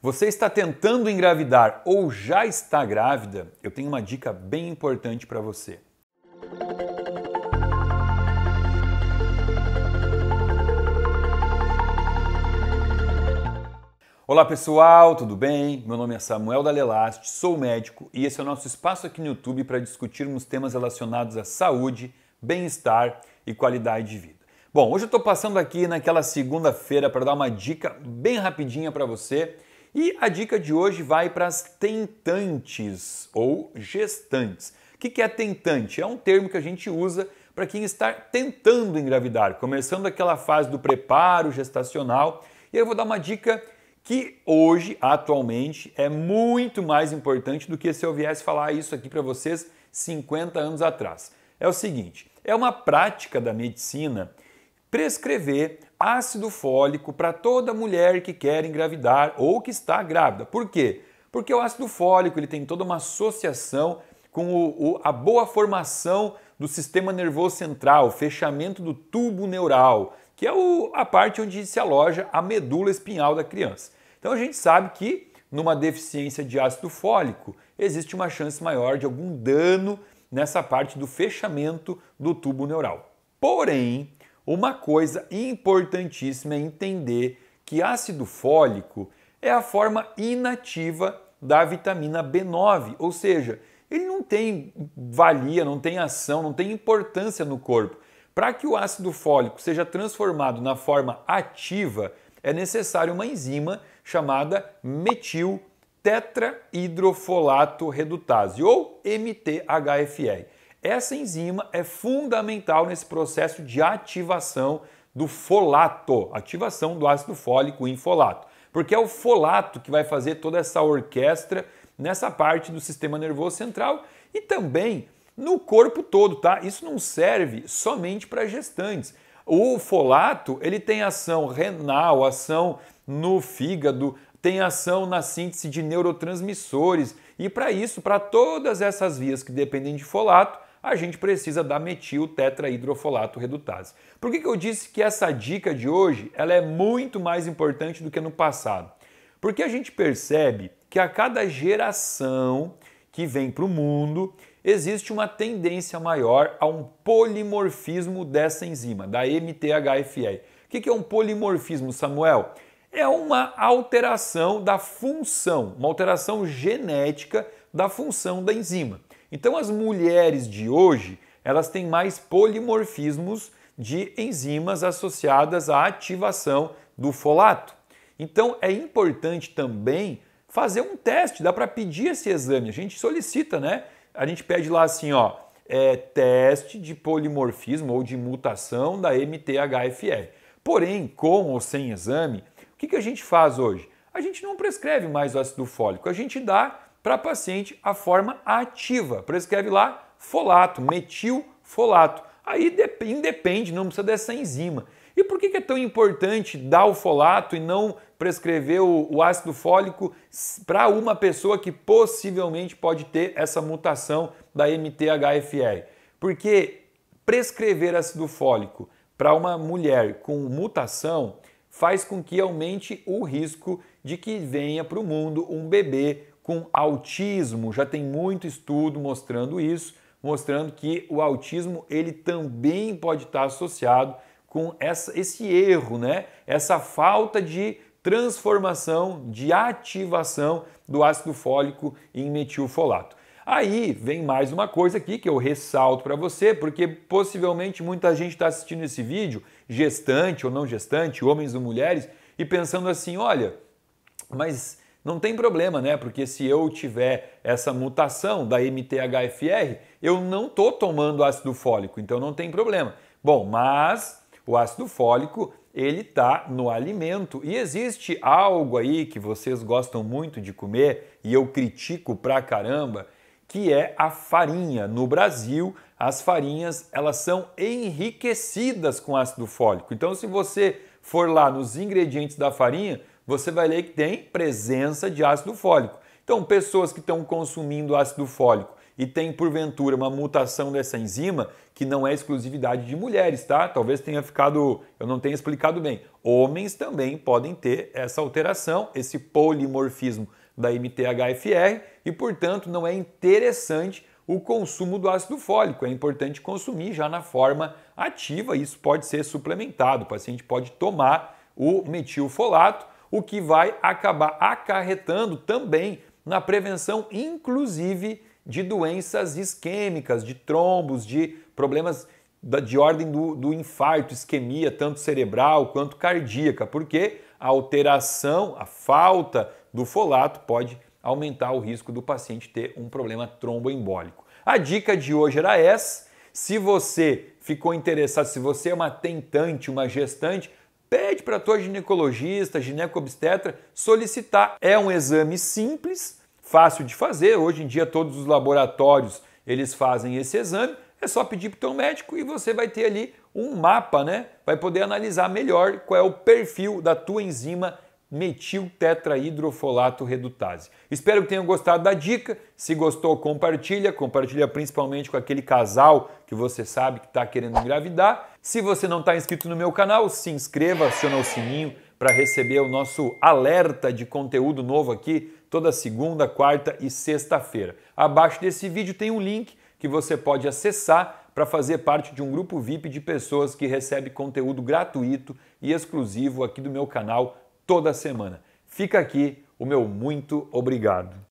Você está tentando engravidar ou já está grávida? Eu tenho uma dica bem importante para você. Olá pessoal, tudo bem? Meu nome é Samuel Dalelast, sou médico e esse é o nosso espaço aqui no YouTube para discutirmos temas relacionados à saúde, bem-estar e qualidade de vida. Bom, hoje eu estou passando aqui naquela segunda-feira para dar uma dica bem rapidinha para você e a dica de hoje vai para as tentantes ou gestantes. O que é tentante? É um termo que a gente usa para quem está tentando engravidar, começando aquela fase do preparo gestacional. E eu vou dar uma dica que hoje, atualmente, é muito mais importante do que se eu viesse falar isso aqui para vocês 50 anos atrás. É o seguinte: é uma prática da medicina prescrever ácido fólico para toda mulher que quer engravidar ou que está grávida. Por quê? Porque o ácido fólico ele tem toda uma associação com o, o, a boa formação do sistema nervoso central, fechamento do tubo neural, que é o, a parte onde se aloja a medula espinhal da criança. Então a gente sabe que numa deficiência de ácido fólico existe uma chance maior de algum dano nessa parte do fechamento do tubo neural. Porém, uma coisa importantíssima é entender que ácido fólico é a forma inativa da vitamina B9, ou seja, ele não tem valia, não tem ação, não tem importância no corpo. Para que o ácido fólico seja transformado na forma ativa, é necessário uma enzima chamada metil tetrahidrofolato redutase ou MTHFR. Essa enzima é fundamental nesse processo de ativação do folato, ativação do ácido fólico em folato, porque é o folato que vai fazer toda essa orquestra nessa parte do sistema nervoso central e também no corpo todo, tá? Isso não serve somente para gestantes. O folato, ele tem ação renal, ação no fígado, tem ação na síntese de neurotransmissores. E para isso, para todas essas vias que dependem de folato, a gente precisa da metil tetrahidrofolato redutase. Por que, que eu disse que essa dica de hoje ela é muito mais importante do que no passado? Porque a gente percebe que a cada geração que vem para o mundo, existe uma tendência maior a um polimorfismo dessa enzima, da MTHFR. O que é um polimorfismo, Samuel? É uma alteração da função, uma alteração genética da função da enzima. Então as mulheres de hoje, elas têm mais polimorfismos de enzimas associadas à ativação do folato. Então é importante também fazer um teste, dá para pedir esse exame. A gente solicita, né? A gente pede lá assim, ó, é, teste de polimorfismo ou de mutação da MTHFR. Porém, com ou sem exame, o que, que a gente faz hoje? A gente não prescreve mais o ácido fólico, a gente dá para paciente a forma ativa. Prescreve lá folato, metilfolato. Aí independe, não precisa dessa enzima. E por que é tão importante dar o folato e não prescrever o, ácido fólico para uma pessoa que possivelmente pode ter essa mutação da MTHFR? Porque prescrever ácido fólico para uma mulher com mutação faz com que aumente o risco de que venha para o mundo um bebê com autismo. Já tem muito estudo mostrando isso, mostrando que o autismo ele também pode estar associado com essa, esse erro, né? Essa falta de transformação, de ativação do ácido fólico em metilfolato. Aí vem mais uma coisa aqui que eu ressalto para você, porque possivelmente muita gente está assistindo esse vídeo, gestante ou não gestante, homens ou mulheres, e pensando assim: olha, mas não tem problema, né? Porque se eu tiver essa mutação da MTHFR, eu não estou tomando ácido fólico, então não tem problema. Bom, mas o ácido fólico ele tá no alimento e existe algo aí que vocês gostam muito de comer e eu critico pra caramba, que é a farinha. No Brasil, as farinhas elas são enriquecidas com ácido fólico. Então, se você for lá nos ingredientes da farinha, você vai ler que tem presença de ácido fólico. Então, pessoas que estão consumindo ácido fólico e tem porventura uma mutação dessa enzima que não é exclusividade de mulheres, tá? Talvez tenha ficado, eu não tenha explicado bem. Homens também podem ter essa alteração, esse polimorfismo da MTHFR e, portanto, não é interessante o consumo do ácido fólico. É importante consumir já na forma ativa, isso pode ser suplementado. O paciente pode tomar o metilfolato o que vai acabar acarretando também na prevenção, inclusive, de doenças isquêmicas, de trombos, de problemas de ordem do, do infarto, isquemia, tanto cerebral quanto cardíaca, porque a alteração, a falta do folato pode aumentar o risco do paciente ter um problema tromboembólico. A dica de hoje era essa. Se você ficou interessado, se você é uma tentante, uma gestante, Pede para a tua ginecologista, ginecoobstetra solicitar. É um exame simples, fácil de fazer. Hoje em dia todos os laboratórios eles fazem esse exame. É só pedir para o teu médico e você vai ter ali um mapa, né? Vai poder analisar melhor qual é o perfil da tua enzima metil hidrofolato redutase. Espero que tenham gostado da dica. Se gostou, compartilha. Compartilha principalmente com aquele casal que você sabe que está querendo engravidar. Se você não está inscrito no meu canal, se inscreva, aciona o sininho para receber o nosso alerta de conteúdo novo aqui toda segunda, quarta e sexta-feira. Abaixo desse vídeo tem um link que você pode acessar para fazer parte de um grupo VIP de pessoas que recebe conteúdo gratuito e exclusivo aqui do meu canal toda semana. Fica aqui o meu muito obrigado.